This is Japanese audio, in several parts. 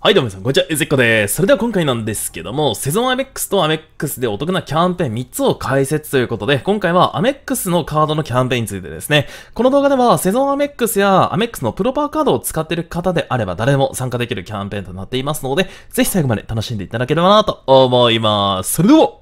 はい、どうも皆さん、こんにちは、ゆずっこです。それでは今回なんですけども、セゾンアメックスとアメックスでお得なキャンペーン3つを解説ということで、今回はアメックスのカードのキャンペーンについてですね、この動画ではセゾンアメックスやアメックスのプロパーカードを使っている方であれば誰でも参加できるキャンペーンとなっていますので、ぜひ最後まで楽しんでいただければなと思います。それでは、行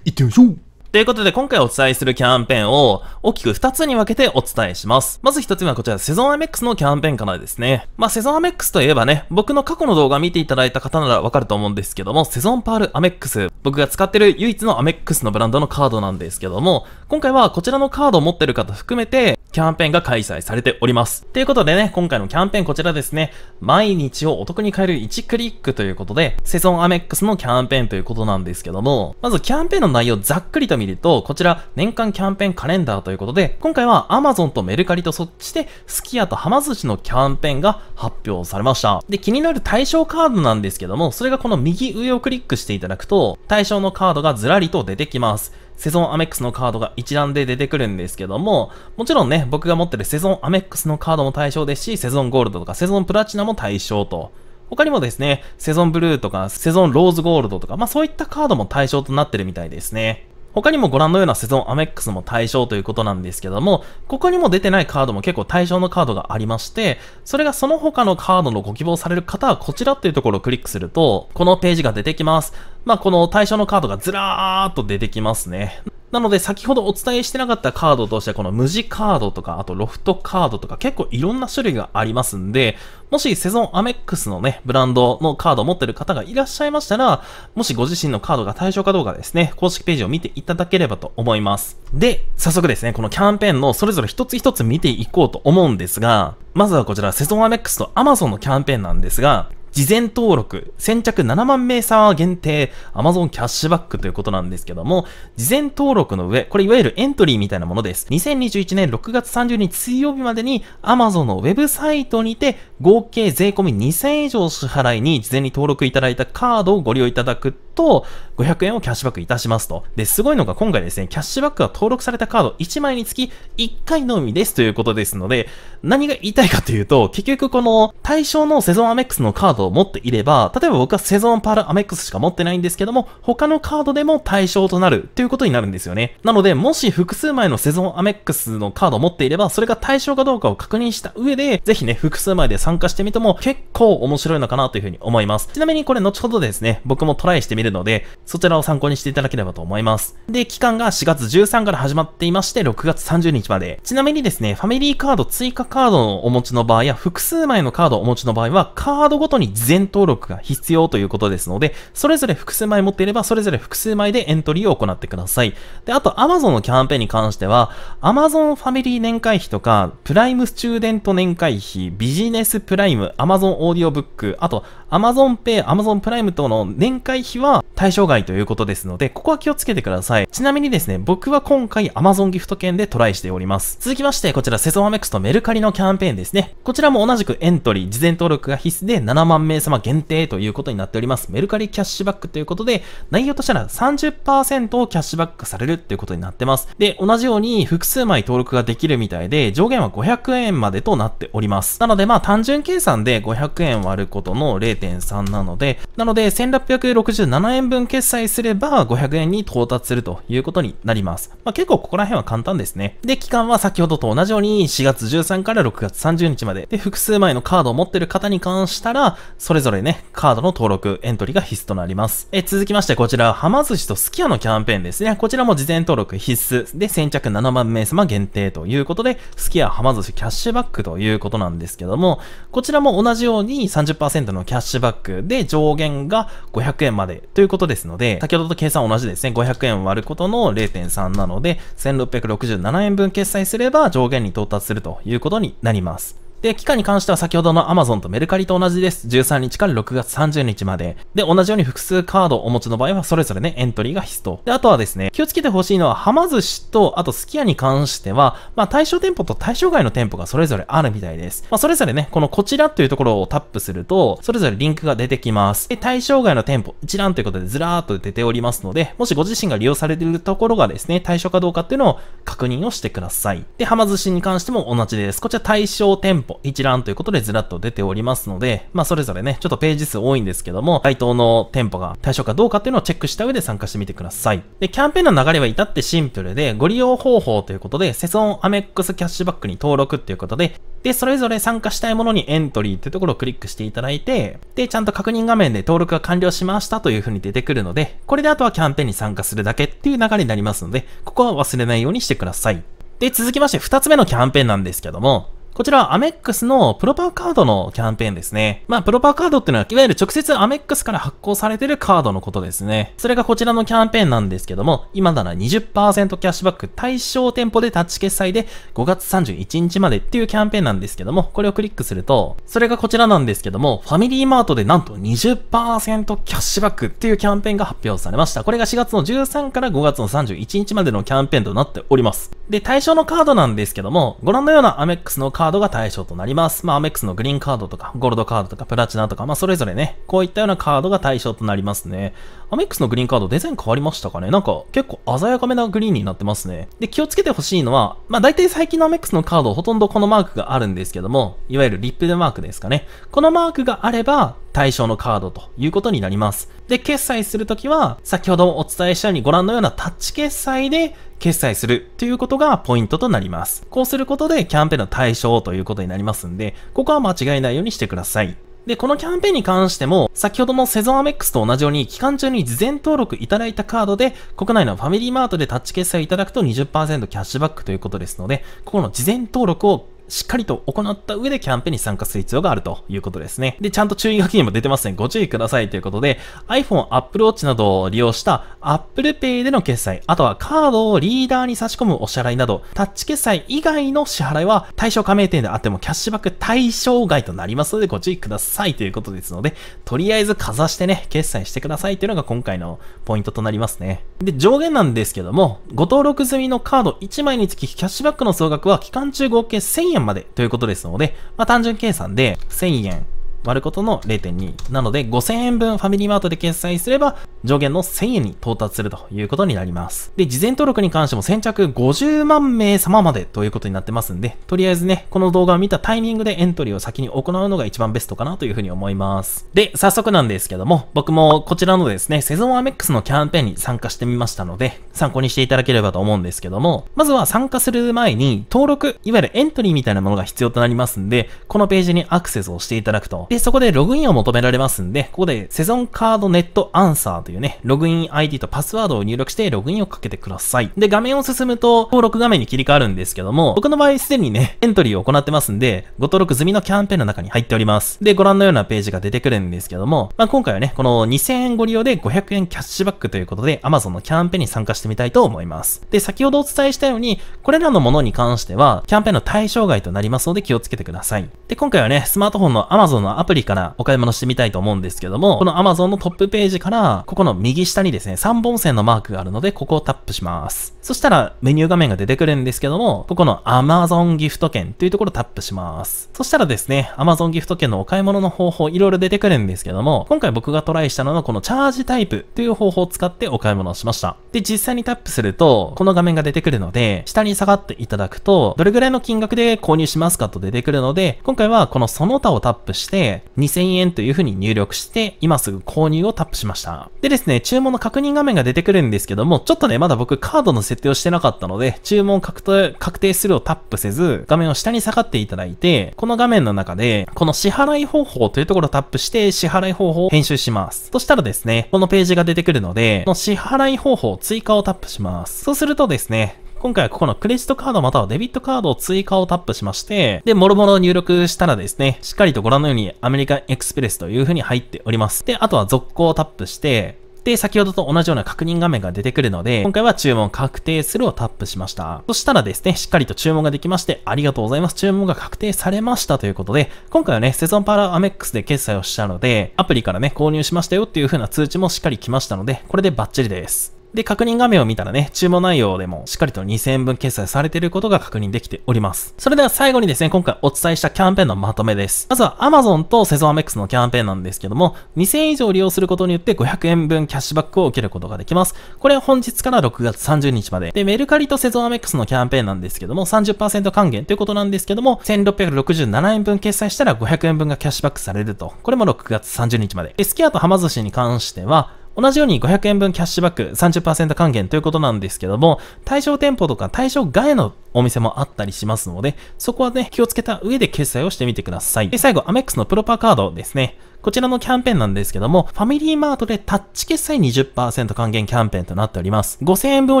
ってみましょうということで今回お伝えするキャンペーンを大きく2つに分けてお伝えします。まず1つ目はこちらセゾンアメックスのキャンペーンからですね。まあセゾンアメックスといえばね、僕の過去の動画見ていただいた方ならわかると思うんですけども、セゾンパールアメックス、僕が使ってる唯一のアメックスのブランドのカードなんですけども、今回はこちらのカードを持ってる方含めて、キャンペーンが開催されております。ということでね、今回のキャンペーンこちらですね、毎日をお得に買える1クリックということで、セゾンアメックスのキャンペーンということなんですけども、まずキャンペーンの内容ざっくりと見ると、こちら年間キャンペーンカレンダーということで、今回は Amazon とメルカリとそっちで、すき家とハマ寿司のキャンペーンが発表されました。で、気になる対象カードなんですけども、それがこの右上をクリックしていただくと、対象のカードがずらりと出てきます。セゾンアメックスのカードが一覧で出てくるんですけども、もちろんね、僕が持ってるセゾンアメックスのカードも対象ですし、セゾンゴールドとかセゾンプラチナも対象と。他にもですね、セゾンブルーとか、セゾンローズゴールドとか、まあそういったカードも対象となってるみたいですね。他にもご覧のようなセゾンアメックスも対象ということなんですけども、ここにも出てないカードも結構対象のカードがありまして、それがその他のカードのご希望される方はこちらっていうところをクリックすると、このページが出てきます。まあ、この対象のカードがずらーっと出てきますね。なので先ほどお伝えしてなかったカードとしてはこの無地カードとか、あとロフトカードとか結構いろんな種類がありますんで、もしセゾンアメックスのね、ブランドのカードを持ってる方がいらっしゃいましたら、もしご自身のカードが対象かどうかですね、公式ページを見ていただければと思います。で、早速ですね、このキャンペーンのそれぞれ一つ一つ見ていこうと思うんですが、まずはこちらセゾンアメックスと Amazon のキャンペーンなんですが、事前登録、先着7万名様限定、Amazon キャッシュバックということなんですけども、事前登録の上、これいわゆるエントリーみたいなものです。2021年6月30日水曜日までに Amazon のウェブサイトにて、合計税込み2000以上支払いに事前に登録いただいたカードをご利用いただくと、500円をキャッシュバックいたしますと。で、すごいのが今回ですね、キャッシュバックが登録されたカード1枚につき1回のみですということですので、何が言いたいかというと、結局この対象のセゾンアメックスのカードドを持っていれば、例えば僕はセゾンパールアメックスしか持ってないんですけども、他のカードでも対象となるということになるんですよね。なので、もし複数枚のセゾンアメックスのカードを持っていれば、それが対象かどうかを確認した上で、ぜひね、複数枚で参加してみても結構面白いのかなというふうに思います。ちなみにこれ後ほどですね、僕もトライしてみるので、そちらを参考にしていただければと思います。で、期間が4月13から始まっていまして、6月30日まで。ちなみにですね、ファミリーカード追加カードのお持ちの場合や、複数枚のカードをお持ちの場合は、カードごとに事前登録が必要ということですので、それぞれ複数枚持っていれば、それぞれ複数枚でエントリーを行ってください。で、あと Amazon のキャンペーンに関しては、Amazon ファミリー年会費とか、プライムスチューデント年会費、ビジネスプライム、Amazon オーディオブック、あと Amazon Pay、Amazon プライム等の年会費は対象外ということですので、ここは気をつけてください。ちなみにですね、僕は今回 Amazon ギフト券でトライしております。続きまして、こちらセゾアメックスとメルカリのキャンペーンですね。こちらも同じくエントリー、事前登録が必須で7万3名様限定ということになっております。メルカリキャッシュバックということで、内容としては30%をキャッシュバックされるっていうことになってます。で、同じように複数枚登録ができるみたいで、上限は500円までとなっております。なので、まあ単純計算で500円割ることの0.3なので、なので1667円分決済すれば500円に到達するということになります。まあ結構ここら辺は簡単ですね。で、期間は先ほどと同じように4月13から6月30日まで。で、複数枚のカードを持ってる方に関したら、それぞれね、カードの登録、エントリーが必須となります。え、続きましてこちら、はま寿司とすき家のキャンペーンですね。こちらも事前登録必須で、先着7万名様限定ということで、すき家はま寿司キャッシュバックということなんですけども、こちらも同じように30%のキャッシュバックで上限が500円までということですので、先ほどと計算同じですね。500円割ることの0.3なので、1667円分決済すれば上限に到達するということになります。で、期間に関しては先ほどの Amazon とメルカリと同じです。13日から6月30日まで。で、同じように複数カードをお持ちの場合は、それぞれね、エントリーが必須と。で、あとはですね、気をつけてほしいのは、はま寿司と、あとすき家に関しては、まあ、対象店舗と対象外の店舗がそれぞれあるみたいです。まあ、それぞれね、このこちらというところをタップすると、それぞれリンクが出てきます。で、対象外の店舗、一覧ということでずらーっと出ておりますので、もしご自身が利用されているところがですね、対象かどうかっていうのを確認をしてください。で、はま寿司に関しても同じです。こちら対象店舗歩一覧ということでずらっと出ておりますので、まあそれぞれね、ちょっとページ数多いんですけども、該当の店舗が対象かどうかっていうのをチェックした上で参加してみてください。で、キャンペーンの流れは至ってシンプルで、ご利用方法ということで、セゾンアメックスキャッシュバックに登録っていうことで、で、それぞれ参加したいものにエントリーっていうところをクリックしていただいて、で、ちゃんと確認画面で登録が完了しましたという風に出てくるので、これであとはキャンペーンに参加するだけっていう流れになりますので、ここは忘れないようにしてください。で、続きまして2つ目のキャンペーンなんですけども、こちらはアメックスのプロパーカードのキャンペーンですね。まあ、プロパーカードっていうのは、いわゆる直接アメックスから発行されてるカードのことですね。それがこちらのキャンペーンなんですけども、今なら20%キャッシュバック対象店舗でタッチ決済で5月31日までっていうキャンペーンなんですけども、これをクリックすると、それがこちらなんですけども、ファミリーマートでなんと20%キャッシュバックっていうキャンペーンが発表されました。これが4月の13から5月の31日までのキャンペーンとなっております。で、対象のカードなんですけども、ご覧のようなアメックスのカードカードが対象となります。まあ、アメックスのグリーンカードとか、ゴールドカードとか、プラチナとか、まあ、それぞれね、こういったようなカードが対象となりますね。アメックスのグリーンカードデザイン変わりましたかねなんか、結構鮮やかめなグリーンになってますね。で、気をつけてほしいのは、まあ、大体最近のアメックスのカードほとんどこのマークがあるんですけども、いわゆるリップでマークですかね。このマークがあれば、対象のカードということになります。で、決済するときは、先ほどお伝えしたようにご覧のようなタッチ決済で決済するということがポイントとなります。こうすることでキャンペーンの対象ということになりますんで、ここは間違えないようにしてください。で、このキャンペーンに関しても、先ほどのセゾンアメックスと同じように、期間中に事前登録いただいたカードで、国内のファミリーマートでタッチ決済いただくと20%キャッシュバックということですので、ここの事前登録をしっかりと行った上でキャンペーンに参加する必要があるということですね。で、ちゃんと注意書きにも出てますね。ご注意くださいということで、iPhone、Apple Watch などを利用した Apple Pay での決済、あとはカードをリーダーに差し込むお支払いなど、タッチ決済以外の支払いは対象加盟店であってもキャッシュバック対象外となりますのでご注意くださいということですので、とりあえずかざしてね、決済してくださいというのが今回のポイントとなりますね。で、上限なんですけども、ご登録済みのカード1枚につきキャッシュバックの総額は期間中合計1000円円までということですので、まあ、単純計算で1000円割ることの0.2なので5000円分ファミリーマートで決済すれば上限の1000円に到達するということになります。で、事前登録に関しても先着50万名様までということになってますんで、とりあえずね、この動画を見たタイミングでエントリーを先に行うのが一番ベストかなというふうに思います。で、早速なんですけども、僕もこちらのですね、セゾンアメックスのキャンペーンに参加してみましたので、参考にしていただければと思うんですけども、まずは参加する前に登録、いわゆるエントリーみたいなものが必要となりますんで、このページにアクセスをしていただくと。で、そこでログインを求められますんで、ここでセゾンカードネットアンサーというね、ログイン ID とパスワードを入力してログインをかけてください。で、画面を進むと登録画面に切り替わるんですけども、僕の場合すでにね、エントリーを行ってますんで、ご登録済みのキャンペーンの中に入っております。で、ご覧のようなページが出てくるんですけども、まあ、今回はね、この2000円ご利用で500円キャッシュバックということで、Amazon のキャンペーンに参加してみたいと思います。で、先ほどお伝えしたように、これらのものに関しては、キャンペーンの対象外となりますので気をつけてください。で、今回はね、スマートフォンの Amazon のアプリからお買い物してみたいと思うんですけども、この Amazon のトップページから、ここの右下にですね、3本線のマークがあるので、ここをタップします。そしたら、メニュー画面が出てくるんですけども、ここの Amazon ギフト券というところをタップします。そしたらですね、Amazon ギフト券のお買い物の方法、いろいろ出てくるんですけども、今回僕がトライしたのは、このチャージタイプという方法を使ってお買い物をしました。で、実際にタップすると、この画面が出てくるので、下に下がっていただくと、どれぐらいの金額で購入しますかと出てくるので、今回はこのその他をタップして、2000円という風に入力して、今すぐ購入をタップしました。ででですね、注文の確認画面が出てくるんですけども、ちょっとね、まだ僕カードの設定をしてなかったので、注文確定、確定するをタップせず、画面を下に下がっていただいて、この画面の中で、この支払い方法というところをタップして、支払い方法を編集します。そしたらですね、このページが出てくるので、この支払い方法追加をタップします。そうするとですね、今回はここのクレジットカードまたはデビットカードを追加をタップしまして、で、もろもろ入力したらですね、しっかりとご覧のようにアメリカンエクスプレスという風に入っております。で、あとは続行をタップして、で、先ほどと同じような確認画面が出てくるので、今回は注文確定するをタップしました。そしたらですね、しっかりと注文ができまして、ありがとうございます。注文が確定されましたということで、今回はね、セゾンパラアメックスで決済をしたので、アプリからね、購入しましたよっていう風な通知もしっかり来ましたので、これでバッチリです。で、確認画面を見たらね、注文内容でもしっかりと2000円分決済されていることが確認できております。それでは最後にですね、今回お伝えしたキャンペーンのまとめです。まずは Amazon とセゾンアメックスのキャンペーンなんですけども、2000円以上利用することによって500円分キャッシュバックを受けることができます。これは本日から6月30日まで。で、メルカリとセゾンアメックスのキャンペーンなんですけども、30%還元ということなんですけども、1667円分決済したら500円分がキャッシュバックされると。これも6月30日まで。で、スキアとは寿司に関しては、同じように500円分キャッシュバック30%還元ということなんですけども、対象店舗とか対象外のお店もあったりしますので、そこはね、気をつけた上で決済をしてみてください。で、最後、アメックスのプロパーカードですね。こちらのキャンペーンなんですけども、ファミリーマートでタッチ決済20%還元キャンペーンとなっております。5000円分を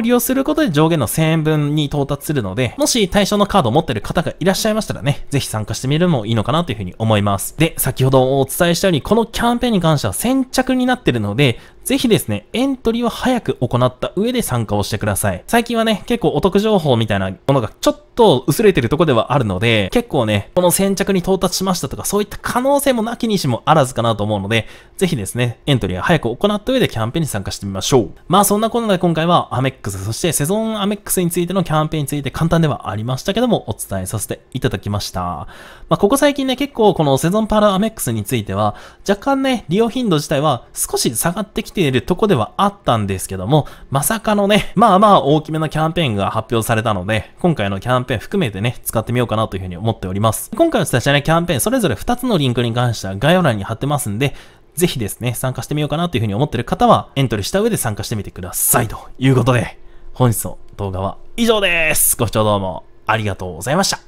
利用することで上限の1000円分に到達するので、もし対象のカードを持ってる方がいらっしゃいましたらね、ぜひ参加してみるのもいいのかなというふうに思います。で、先ほどお伝えしたように、このキャンペーンに関しては先着になってるので、ぜひですね、エントリーを早く行った上で参加をしてください。最近はね、結構お得情報みたいなものものがちょっと薄れてるとこではあるので、結構ね、この先着に到達しましたとか、そういった可能性もなきにしもあらずかなと思うので、ぜひですね、エントリーは早く行った上でキャンペーンに参加してみましょう。まあそんなこんなで今回はアメックス、そしてセゾンアメックスについてのキャンペーンについて簡単ではありましたけども、お伝えさせていただきました。まあここ最近ね、結構このセゾンパラアメックスについては、若干ね、利用頻度自体は少し下がってきているとこではあったんですけども、まさかのね、まあまあ大きめのキャンペーンが発表されたので、今回のキャンペーンペーン含めてね、使ってみようかなというふうに思っております。今回のスタジね、キャンペーン、それぞれ2つのリンクに関しては概要欄に貼ってますんで、ぜひですね、参加してみようかなというふうに思ってる方は、エントリーした上で参加してみてください。ということで、本日の動画は以上です。ご視聴どうもありがとうございました。